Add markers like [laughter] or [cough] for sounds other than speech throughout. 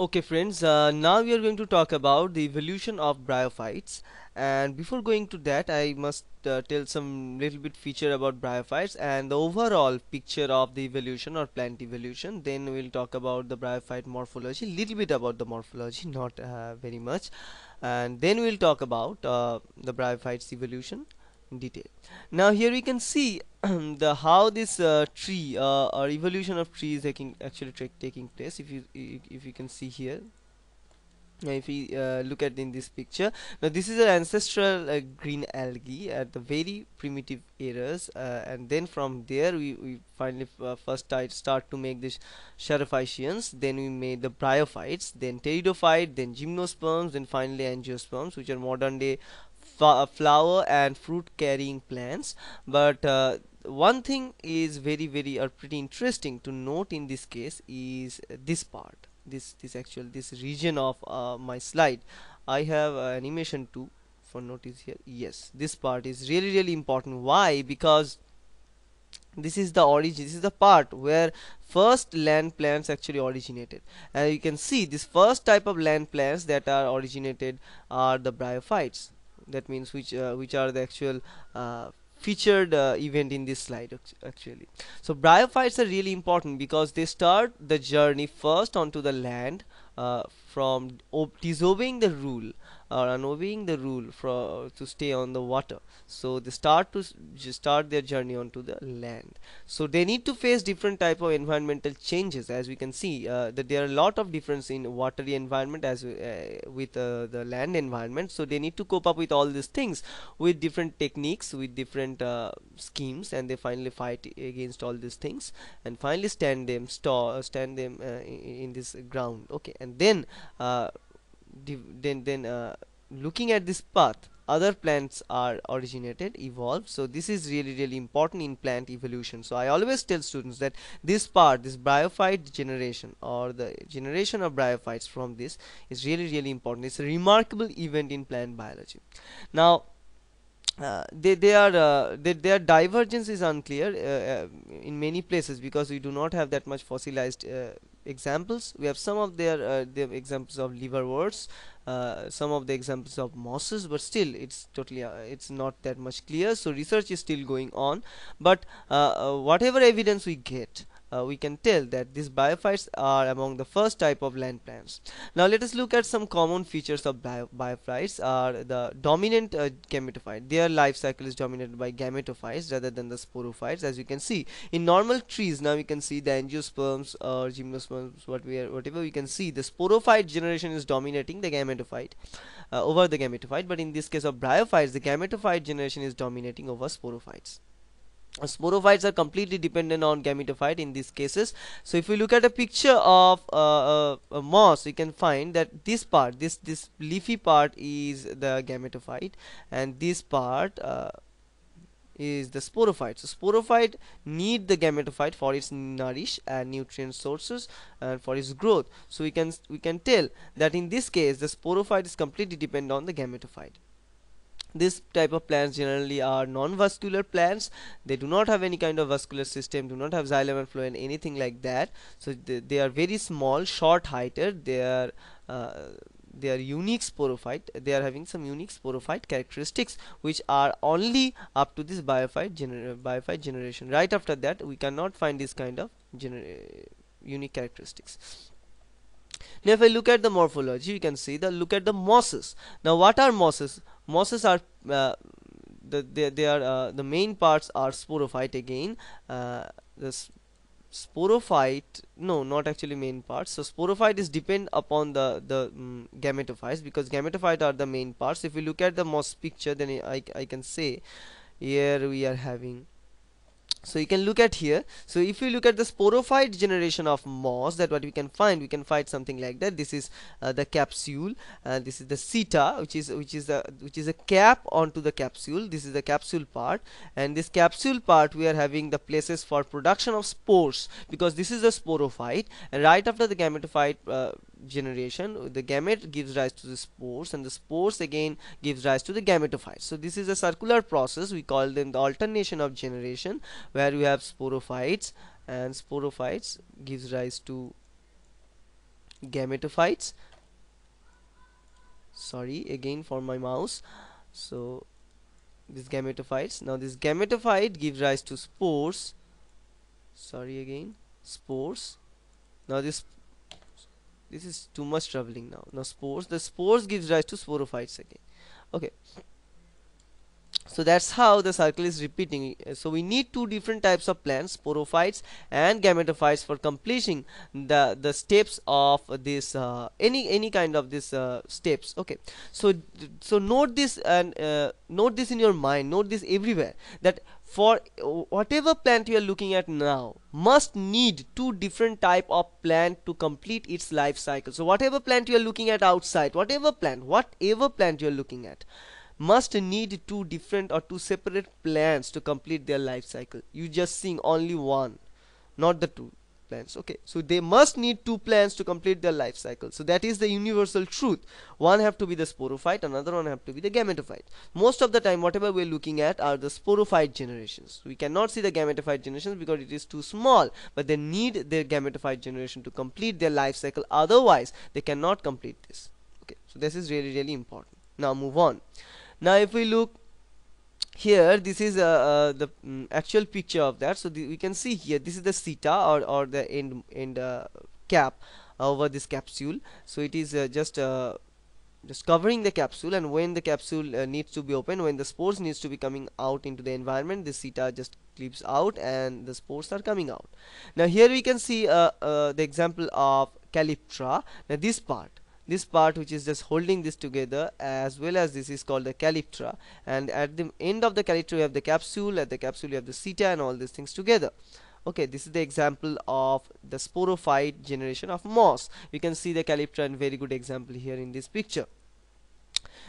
Okay friends, uh, now we are going to talk about the evolution of bryophytes and before going to that I must uh, tell some little bit feature about bryophytes and the overall picture of the evolution or plant evolution then we'll talk about the bryophyte morphology little bit about the morphology not uh, very much and then we'll talk about uh, the bryophytes evolution detail now here we can see [clears throat] the how this uh, tree uh, or evolution of tree is taking actually taking place if you if you can see here now if we uh, look at in this picture now this is an ancestral uh, green algae at the very primitive eras uh, and then from there we, we finally uh, first start to make this charophyceans. then we made the bryophytes then pteridophyte then gymnosperms then finally angiosperms which are modern day uh, flower and fruit carrying plants but uh, one thing is very very or pretty interesting to note in this case is this part this this actual this region of uh, my slide I have uh, animation to for notice here yes this part is really really important why because this is the origin this is the part where first land plants actually originated and you can see this first type of land plants that are originated are the bryophytes that means which uh, which are the actual uh, featured uh, event in this slide actually so bryophytes are really important because they start the journey first onto the land uh, from disobeying the rule are obeying the rule for to stay on the water so they start to start their journey onto the land so they need to face different type of environmental changes as we can see uh, that there are a lot of difference in watery environment as uh, with uh, the land environment so they need to cope up with all these things with different techniques with different uh, schemes and they finally fight against all these things and finally stand them stand them uh, in, in this ground okay and then uh, then then uh, looking at this path other plants are originated evolved so this is really really important in plant evolution so i always tell students that this part this bryophyte generation or the generation of bryophytes from this is really really important it's a remarkable event in plant biology now uh, they they are uh, they, their divergence is unclear uh, uh in many places because we do not have that much fossilized uh, examples we have some of their, uh, examples of liverworts uh, some of the examples of mosses but still it's totally uh, it's not that much clear so research is still going on but uh, uh, whatever evidence we get uh, we can tell that these biophytes are among the first type of land plants. Now let us look at some common features of bio biophytes are the dominant uh, gametophyte. Their life cycle is dominated by gametophytes rather than the sporophytes as you can see. In normal trees now we can see the angiosperms or gymnosperms what we are, whatever we can see the sporophyte generation is dominating the gametophyte uh, over the gametophyte but in this case of bryophytes the gametophyte generation is dominating over sporophytes sporophytes are completely dependent on gametophyte in these cases so if we look at a picture of uh, a, uh, a moss you can find that this part this this leafy part is the gametophyte and this part uh, is the sporophyte so sporophyte need the gametophyte for its nourish and nutrient sources and for its growth so we can we can tell that in this case the sporophyte is completely dependent on the gametophyte this type of plants generally are non-vascular plants they do not have any kind of vascular system do not have xylem and phloem anything like that so they, they are very small short heighted they are uh, they are unique sporophyte they are having some unique sporophyte characteristics which are only up to this biophyte, gener biophyte generation right after that we cannot find this kind of unique characteristics now if I look at the morphology you can see that look at the mosses now what are mosses mosses are uh, the, they, they are uh, the main parts are sporophyte again uh, this sporophyte no not actually main parts so sporophyte is depend upon the the um, gametophytes because gametophyte are the main parts if you look at the moss picture then I, I can say here we are having so you can look at here so if you look at the sporophyte generation of moss that what we can find we can find something like that this is uh, the capsule uh, this is the seta which is which is the which is a cap onto the capsule this is the capsule part and this capsule part we are having the places for production of spores because this is the sporophyte and right after the gametophyte uh, generation the gamete gives rise to the spores and the spores again gives rise to the gametophytes so this is a circular process we call them the alternation of generation where we have sporophytes and sporophytes gives rise to gametophytes sorry again for my mouse so this gametophytes now this gametophyte gives rise to spores sorry again spores now this this is too much troubling now now spores the spores gives rise to sporophytes again okay so that's how the cycle is repeating uh, so we need two different types of plants sporophytes and gametophytes for completing the the steps of this uh, any any kind of this uh, steps okay so so note this and uh, note this in your mind note this everywhere that for whatever plant you are looking at now must need two different type of plant to complete its life cycle so whatever plant you are looking at outside whatever plant whatever plant you are looking at must need two different or two separate plants to complete their life cycle you just seeing only one not the two plants okay so they must need two plants to complete their life cycle so that is the universal truth one have to be the sporophyte another one have to be the gametophyte most of the time whatever we're looking at are the sporophyte generations we cannot see the gametophyte generations because it is too small but they need their gametophyte generation to complete their life cycle otherwise they cannot complete this okay so this is really really important now move on now if we look here this is uh, uh the um, actual picture of that so we can see here this is the seta or, or the end, end uh, cap over this capsule so it is uh, just just covering the capsule and when the capsule uh, needs to be open when the spores needs to be coming out into the environment the seta just clips out and the spores are coming out now here we can see uh, uh, the example of calyptra now this part this part which is just holding this together as well as this is called the calyptra and at the end of the calyptra you have the capsule at the capsule you have the seta and all these things together okay this is the example of the sporophyte generation of moss we can see the calyptra in very good example here in this picture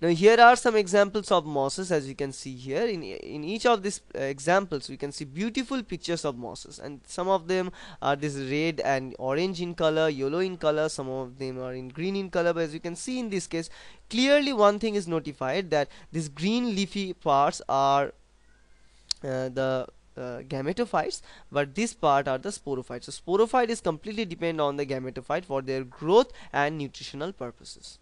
now here are some examples of mosses as you can see here in in each of these uh, examples we can see beautiful pictures of mosses and some of them are this red and orange in color yellow in color some of them are in green in color but as you can see in this case clearly one thing is notified that these green leafy parts are uh, the uh, gametophytes but this part are the sporophytes so sporophyte is completely depend on the gametophyte for their growth and nutritional purposes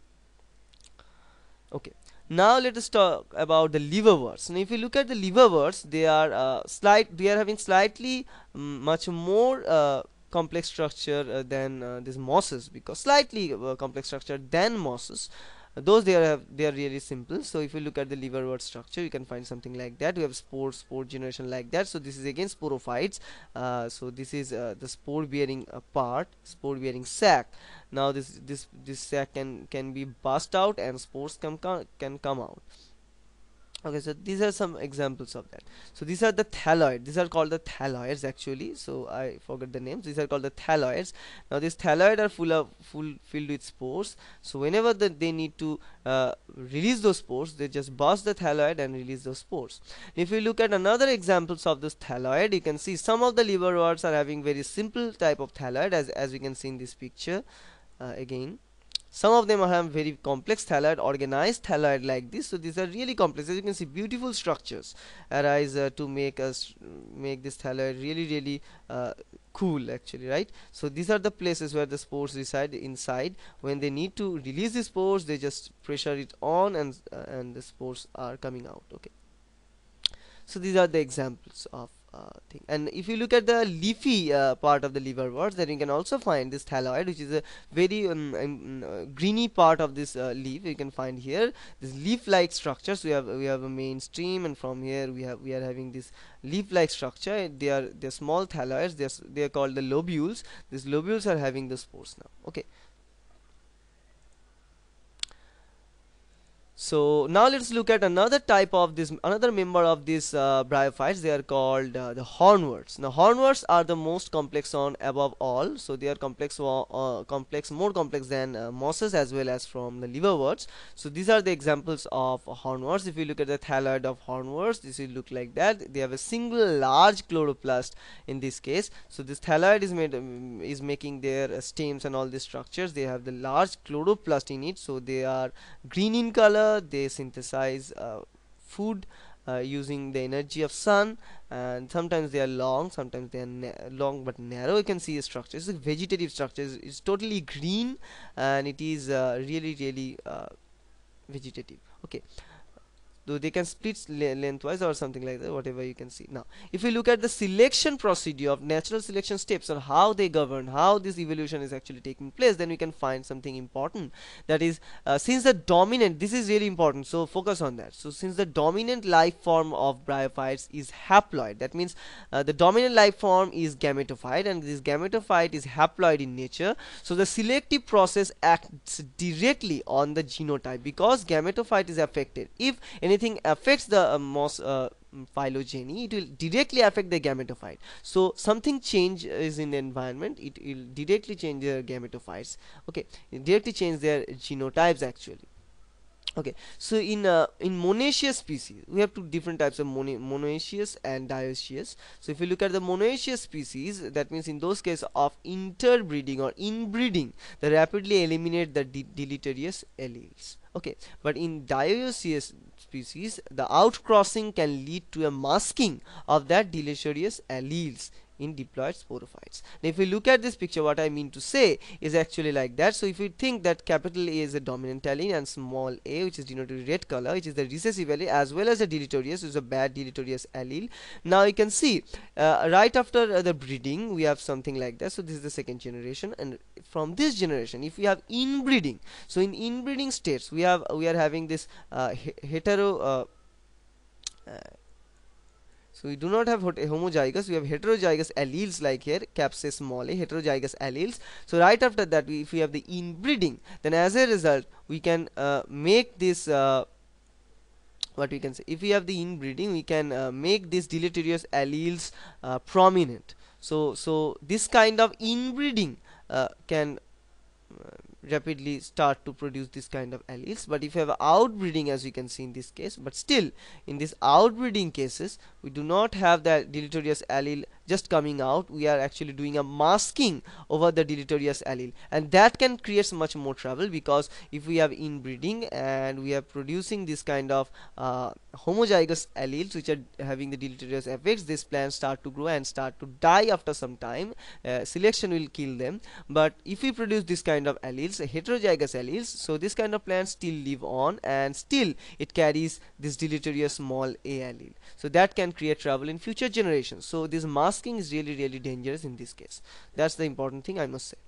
okay now let us talk about the liverworts Now, if you look at the liverworts they are uh, slight they are having slightly mm, much more uh, complex structure uh, than uh, these mosses because slightly uh, complex structure than mosses those they are they are really simple so if you look at the liverwort structure you can find something like that we have spore spore generation like that so this is again sporophytes uh, so this is uh, the spore bearing uh, part spore bearing sac now this this this sac can can be burst out and spores come can come out okay so these are some examples of that so these are the phthaloid these are called the phthaloids actually so i forget the names these are called the phthaloids now these phthaloid are full of full filled with spores so whenever the, they need to uh, release those spores they just burst the phthaloid and release those spores if you look at another examples of this phthaloid you can see some of the liverworts are having very simple type of phthaloid as as we can see in this picture uh, again some of them have very complex thalloid organized thalloid like this so these are really complex as you can see beautiful structures arise uh, to make us make this thalloid really really uh, cool actually right so these are the places where the spores reside inside when they need to release the spores they just pressure it on and uh, and the spores are coming out okay so these are the examples of uh, thing and if you look at the leafy uh, part of the liverwort, then you can also find this thalloid which is a very um, um, uh, greeny part of this leaf you can find here this leaf like structures we have we have a main stream and from here we have we are having this leaf like structure they are they're small thalloids they're they are called the lobules these lobules are having the spores now okay so now let's look at another type of this another member of these uh, bryophytes they are called uh, the hornworts now hornworts are the most complex on above all so they are complex uh, complex more complex than uh, mosses as well as from the liverworts so these are the examples of hornworts if you look at the thallid of hornworts this will look like that they have a single large chloroplast in this case so this thallid is made um, is making their uh, stems and all these structures they have the large chloroplast in it so they are green in color they synthesize uh, food uh, using the energy of sun and sometimes they are long sometimes they are long but narrow you can see a structure it's a vegetative structure it's, totally green and it is uh, really really uh, vegetative okay though they can split lengthwise or something like that whatever you can see now if we look at the selection procedure of natural selection steps or how they govern how this evolution is actually taking place then we can find something important that is uh, since the dominant this is really important so focus on that so since the dominant life form of bryophytes is haploid that means uh, the dominant life form is gametophyte and this gametophyte is haploid in nature so the selective process acts directly on the genotype because gametophyte is affected if anything affects the uh, uh, mm, phylogeny it will directly affect the gametophyte so something change is in the environment it will directly change their gametophytes okay it directly change their genotypes actually okay so in uh, in monoecious species we have two different types of mono monoecious and dioecious so if you look at the monoecious species that means in those cases of interbreeding or inbreeding they rapidly eliminate the de deleterious alleles okay but in dioecious species the outcrossing can lead to a masking of that deleterious alleles in diploid sporophytes now if we look at this picture what I mean to say is actually like that so if we think that capital A is the dominant allele and small a which is denoted red color which is the recessive allele as well as the deleterious which is a bad deleterious allele now you can see uh, right after uh, the breeding we have something like that so this is the second generation and from this generation if we have inbreeding so in inbreeding states we have we are having this uh, hetero uh, uh, so we do not have homozygous, we have heterozygous alleles like here, capsis molle, heterozygous alleles. So right after that, we, if we have the inbreeding, then as a result, we can uh, make this, uh, what we can say, if we have the inbreeding, we can uh, make these deleterious alleles uh, prominent. So, so this kind of inbreeding uh, can uh, rapidly start to produce this kind of alleles but if you have outbreeding as you can see in this case but still in this outbreeding cases we do not have the deleterious allele just coming out we are actually doing a masking over the deleterious allele and that can create much more trouble because if we have inbreeding and we are producing this kind of uh, homozygous alleles which are having the deleterious effects these plants start to grow and start to die after some time uh, selection will kill them but if we produce this kind of alleles heterozygous alleles so this kind of plants still live on and still it carries this deleterious small a allele so that can create trouble in future generations so this mask masking is really really dangerous in this case that's the important thing I must say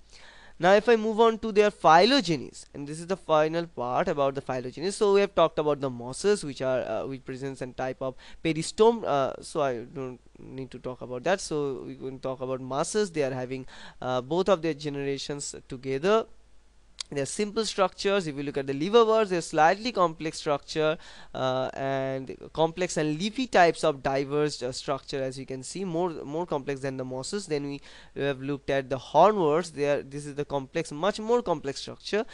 now if I move on to their phylogenies and this is the final part about the phylogenies so we have talked about the mosses which are uh, which presents a type of peristome uh, so I don't need to talk about that so we can talk about mosses they are having uh, both of their generations together they're simple structures if you look at the liverworts they're slightly complex structure uh, and complex and leafy types of diverse uh, structure as you can see more more complex than the mosses then we have looked at the hornworts they are this is the complex much more complex structure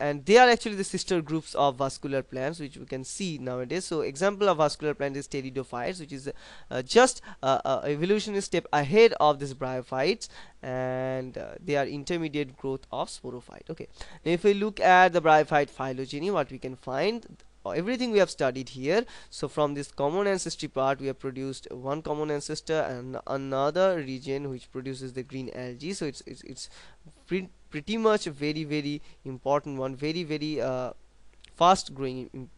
and they are actually the sister groups of vascular plants which we can see nowadays so example of vascular plant is pteridophytes which is uh, just uh, uh, evolutionary step ahead of this bryophytes and uh, they are intermediate growth of sporophyte okay if we look at the bryophyte phylogeny what we can find everything we have studied here so from this common ancestry part we have produced one common ancestor and another region which produces the green algae so it's it's, it's pre pretty much very very important one very very uh, fast growing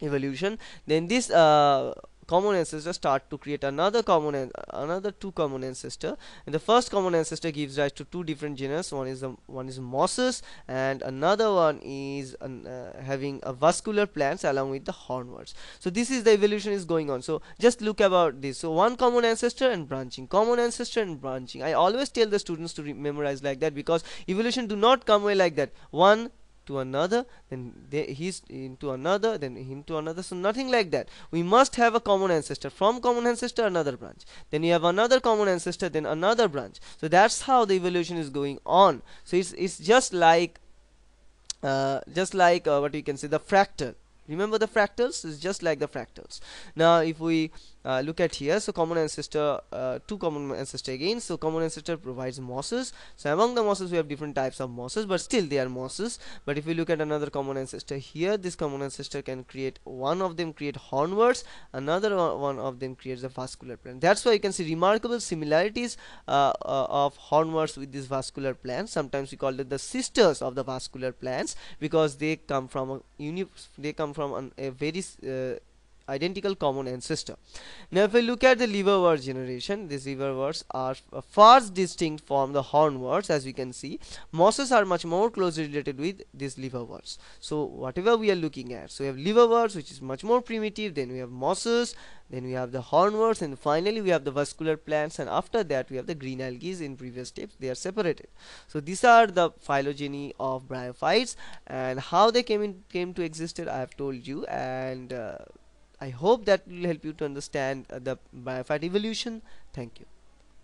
evolution then this uh, common ancestor start to create another common another two common ancestor and the first common ancestor gives rise to two different genus one is the one is mosses and another one is an, uh, having a vascular plants along with the hornworts so this is the evolution is going on so just look about this so one common ancestor and branching common ancestor and branching i always tell the students to memorize like that because evolution do not come away like that one to another then he's into another then into another so nothing like that we must have a common ancestor from common ancestor another branch then you have another common ancestor then another branch so that's how the evolution is going on so it's, it's just like uh, just like uh, what you can say the fractal remember the fractals it's just like the fractals now if we uh, look at here so common ancestor uh, two common ancestor again so common ancestor provides mosses so among the mosses we have different types of mosses but still they are mosses but if we look at another common ancestor here this common ancestor can create one of them create hornworts another one of them creates a vascular plant that's why you can see remarkable similarities uh, uh of hornworts with these vascular plants sometimes we call it the sisters of the vascular plants because they come from a uni they come from an, a very uh, identical common ancestor. Now if we look at the liverwort generation, these liverworts are far distinct from the hornworts as we can see. Mosses are much more closely related with these liverworts. So whatever we are looking at, so we have liverworts which is much more primitive, then we have mosses, then we have the hornworts and finally we have the vascular plants and after that we have the green algae in previous steps they are separated. So these are the phylogeny of bryophytes and how they came in came to existed I have told you and uh, I hope that will help you to understand uh, the biofat evolution. Thank you.